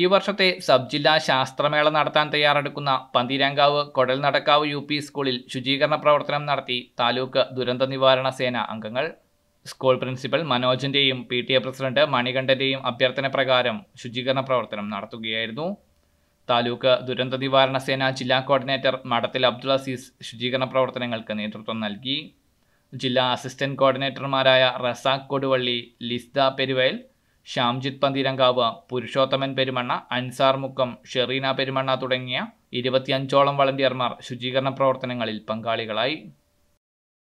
ഈ വർഷത്തെ സബ് ജില്ലാ ശാസ്ത്രമേള നടത്താൻ തയ്യാറെടുക്കുന്ന പന്തിരാങ്കാവ് കൊടൽ നടക്കാവ് യു പി സ്കൂളിൽ ശുചീകരണ പ്രവർത്തനം നടത്തി താലൂക്ക് ദുരന്ത നിവാരണ സേന അംഗങ്ങൾ സ്കൂൾ പ്രിൻസിപ്പൽ മനോജിൻ്റെയും പി ടി എ പ്രസിഡന്റ് മണികണ്ഠൻ്റെയും അഭ്യർത്ഥന പ്രകാരം ശുചീകരണ പ്രവർത്തനം നടത്തുകയായിരുന്നു താലൂക്ക് ദുരന്ത നിവാരണ സേന ജില്ലാ കോർഡിനേറ്റർ മഠത്തിൽ അബ്ദുൾ അസീസ് ശുചീകരണ പ്രവർത്തനങ്ങൾക്ക് നേതൃത്വം നൽകി ജില്ലാ അസിസ്റ്റന്റ് കോർഡിനേറ്റർമാരായ റസാഖ് കൊടുവള്ളി ലിസ്ദ പെരുവയൽ ശ്യാംജിത് പന്തിരങ്കാവ് പുരുഷോത്തമൻ പെരുമണ്ണ അൻസാർ മുക്കം ഷെറീന പെരുമണ്ണ തുടങ്ങിയ ഇരുപത്തിയഞ്ചോളം വളണ്ടിയർമാർ ശുചീകരണ പ്രവർത്തനങ്ങളിൽ പങ്കാളികളായി